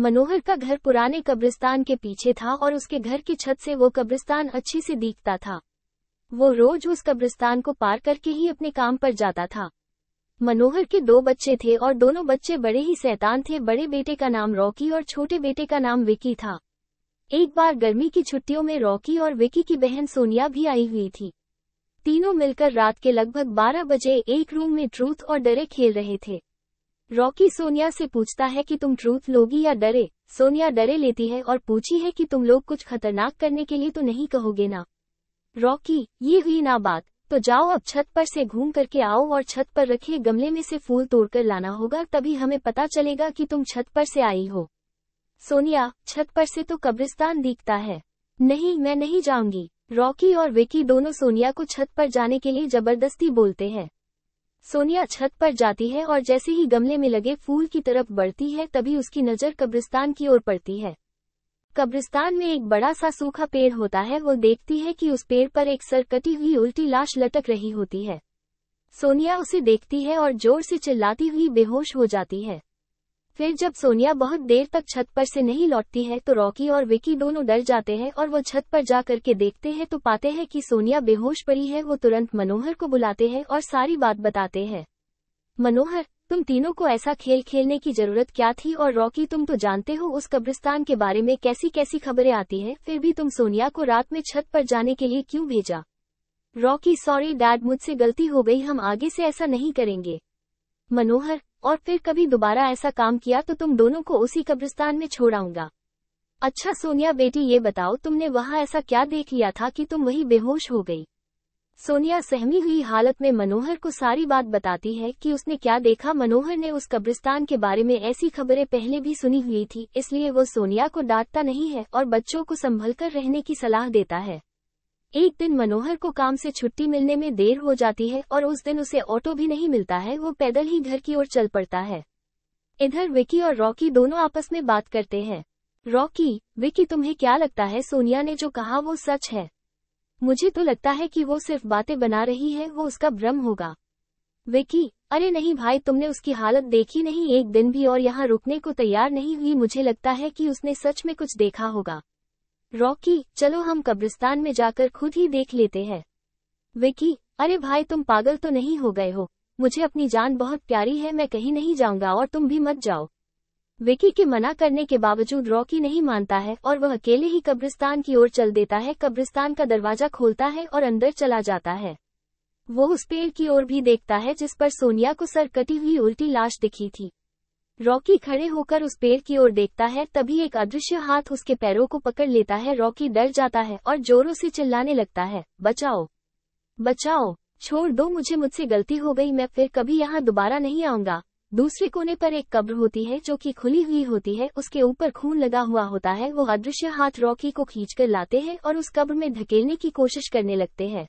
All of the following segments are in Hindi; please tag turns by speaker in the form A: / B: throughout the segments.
A: मनोहर का घर पुराने कब्रिस्तान के पीछे था और उसके घर की छत से वो कब्रिस्तान अच्छी से दिखता था वो रोज उस कब्रिस्तान को पार करके ही अपने काम पर जाता था मनोहर के दो बच्चे थे और दोनों बच्चे बड़े ही सैतान थे बड़े बेटे का नाम रॉकी और छोटे बेटे का नाम विकी था एक बार गर्मी की छुट्टियों में रॉकी और विकी की बहन सोनिया भी आई हुई थी तीनों मिलकर रात के लगभग 12 बजे एक रूम में ट्रूथ और डरे खेल रहे थे रॉकी सोनिया से पूछता है कि तुम ट्रूथ लोगी या डरे सोनिया डरे लेती है और पूछी है कि तुम लोग कुछ खतरनाक करने के लिए तो नहीं कहोगे ना रॉकी ये हुई ना बात तो जाओ अब छत पर से घूम करके आओ और छत पर रखे गमले में से फूल तोड़कर लाना होगा तभी हमें पता चलेगा कि तुम छत पर से आई हो सोनिया छत पर से तो कब्रिस्तान दिखता है नहीं मैं नहीं जाऊंगी रॉकी और विकी दोनों सोनिया को छत पर जाने के लिए जबरदस्ती बोलते हैं सोनिया छत पर जाती है और जैसे ही गमले में लगे फूल की तरफ बढ़ती है तभी उसकी नज़र कब्रिस्तान की ओर पड़ती है कब्रिस्तान में एक बड़ा सा सूखा पेड़ होता है वो देखती है कि उस पेड़ पर एक सर कटी हुई उल्टी लाश लटक रही होती है सोनिया उसे देखती है और जोर से चिल्लाती हुई बेहोश हो जाती है फिर जब सोनिया बहुत देर तक छत पर से नहीं लौटती है तो रॉकी और विकी दोनों डर जाते हैं और वो छत पर जा करके देखते हैं तो पाते हैं कि सोनिया बेहोश पड़ी है वो तुरंत मनोहर को बुलाते हैं और सारी बात बताते हैं मनोहर तुम तीनों को ऐसा खेल खेलने की जरूरत क्या थी और रॉकी तुम तो जानते हो उस कब्रिस्तान के बारे में कैसी कैसी खबरें आती हैं फिर भी तुम सोनिया को रात में छत पर जाने के लिए क्यों भेजा रॉकी सॉरी डैड मुझसे गलती हो गई हम आगे से ऐसा नहीं करेंगे मनोहर और फिर कभी दोबारा ऐसा काम किया तो तुम दोनों को उसी कब्रिस्तान में छोड़ाऊंगा अच्छा सोनिया बेटी ये बताओ तुमने वहाँ ऐसा क्या देख लिया था कि तुम वही बेहोश हो गई सोनिया सहमी हुई हालत में मनोहर को सारी बात बताती है कि उसने क्या देखा मनोहर ने उस कब्रिस्तान के बारे में ऐसी खबरें पहले भी सुनी हुई थी इसलिए वो सोनिया को डांटता नहीं है और बच्चों को संभल कर रहने की सलाह देता है एक दिन मनोहर को काम से छुट्टी मिलने में देर हो जाती है और उस दिन उसे ऑटो भी नहीं मिलता है वो पैदल ही घर की ओर चल पड़ता है इधर विकी और रॉकी दोनों आपस में बात करते हैं रॉकी विकी तुम्हें क्या लगता है सोनिया ने जो कहा वो सच है मुझे तो लगता है कि वो सिर्फ बातें बना रही है वो उसका भ्रम होगा विकी अरे नहीं भाई तुमने उसकी हालत देखी नहीं एक दिन भी और यहाँ रुकने को तैयार नहीं हुई मुझे लगता है कि उसने सच में कुछ देखा होगा रॉकी चलो हम कब्रिस्तान में जाकर खुद ही देख लेते हैं विकी अरे भाई तुम पागल तो नहीं हो गए हो मुझे अपनी जान बहुत प्यारी है मैं कहीं नहीं जाऊंगा और तुम भी मत जाओ विकी के मना करने के बावजूद रॉकी नहीं मानता है और वह अकेले ही कब्रिस्तान की ओर चल देता है कब्रिस्तान का दरवाजा खोलता है और अंदर चला जाता है वो उस पेड़ की ओर भी देखता है जिस पर सोनिया को सर कटी हुई उल्टी लाश दिखी थी रॉकी खड़े होकर उस पेड़ की ओर देखता है तभी एक अदृश्य हाथ उसके पैरों को पकड़ लेता है रॉकी डर जाता है और जोरों से चिल्लाने लगता है बचाओ बचाओ छोड़ दो मुझे मुझसे गलती हो गई मैं फिर कभी यहाँ दोबारा नहीं आऊंगा दूसरे कोने पर एक कब्र होती है जो कि खुली हुई होती है उसके ऊपर खून लगा हुआ होता है वो अदृश्य हाथ रॉकी को खींचकर लाते हैं और उस कब्र में धकेलने की कोशिश करने लगते हैं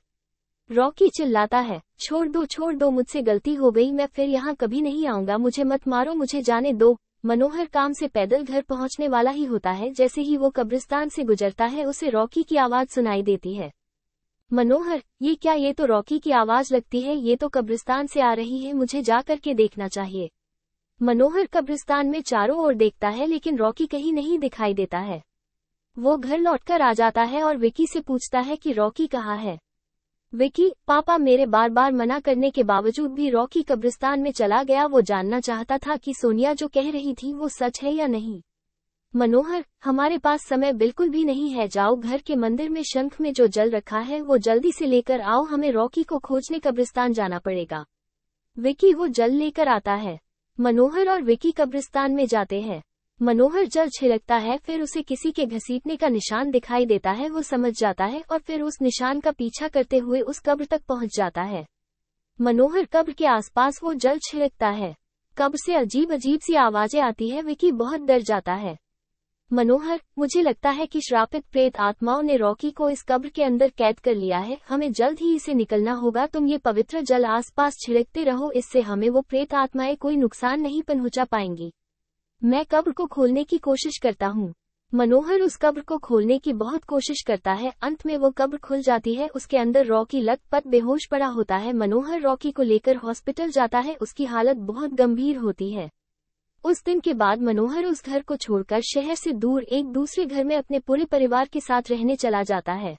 A: रॉकी चिल्लाता है छोड़ दो छोड़ दो मुझसे गलती हो गई मैं फिर यहाँ कभी नहीं आऊँगा मुझे मत मारो मुझे जाने दो मनोहर काम से पैदल घर पहुँचने वाला ही होता है जैसे ही वो कब्रिस्तान से गुजरता है उसे रॉकी की आवाज़ सुनाई देती है मनोहर ये क्या ये तो रॉकी की आवाज़ लगती है ये तो कब्रिस्तान से आ रही है मुझे जा करके देखना चाहिए मनोहर कब्रिस्तान में चारों ओर देखता है लेकिन रॉकी कहीं नहीं दिखाई देता है वो घर लौटकर आ जाता है और विकी से पूछता है कि रॉकी कहाँ है विकी पापा मेरे बार बार मना करने के बावजूद भी रॉकी कब्रिस्तान में चला गया वो जानना चाहता था कि सोनिया जो कह रही थी वो सच है या नहीं मनोहर हमारे पास समय बिल्कुल भी नहीं है जाओ घर के मंदिर में शंख में जो जल रखा है वो जल्दी से लेकर आओ हमें रॉकी को खोजने कब्रिस्तान जाना पड़ेगा विकी वो जल लेकर आता है मनोहर और विकी कब्रिस्तान में जाते हैं मनोहर जल छिड़कता है फिर उसे किसी के घसीटने का निशान दिखाई देता है वो समझ जाता है और फिर उस निशान का पीछा करते हुए उस कब्र तक पहुंच जाता है मनोहर कब्र के आसपास वो जल छिड़कता है कब्र से अजीब अजीब सी आवाजें आती है विकी बहुत डर जाता है मनोहर मुझे लगता है कि श्रापित प्रेत आत्माओं ने रॉकी को इस कब्र के अंदर कैद कर लिया है हमें जल्द ही इसे निकलना होगा तुम ये पवित्र जल आसपास छिड़कते रहो इससे हमें वो प्रेत आत्माएं कोई नुकसान नहीं पहुंचा पाएंगी मैं कब्र को खोलने की कोशिश करता हूँ मनोहर उस कब्र को खोलने की बहुत कोशिश करता है अंत में वो कब्र खुल जाती है उसके अंदर रॉकी लत पत बेहोश पड़ा होता है मनोहर रॉकी को लेकर हॉस्पिटल जाता है उसकी हालत बहुत गंभीर होती है उस दिन के बाद मनोहर उस घर को छोड़कर शहर से दूर एक दूसरे घर में अपने पूरे परिवार के साथ रहने चला जाता है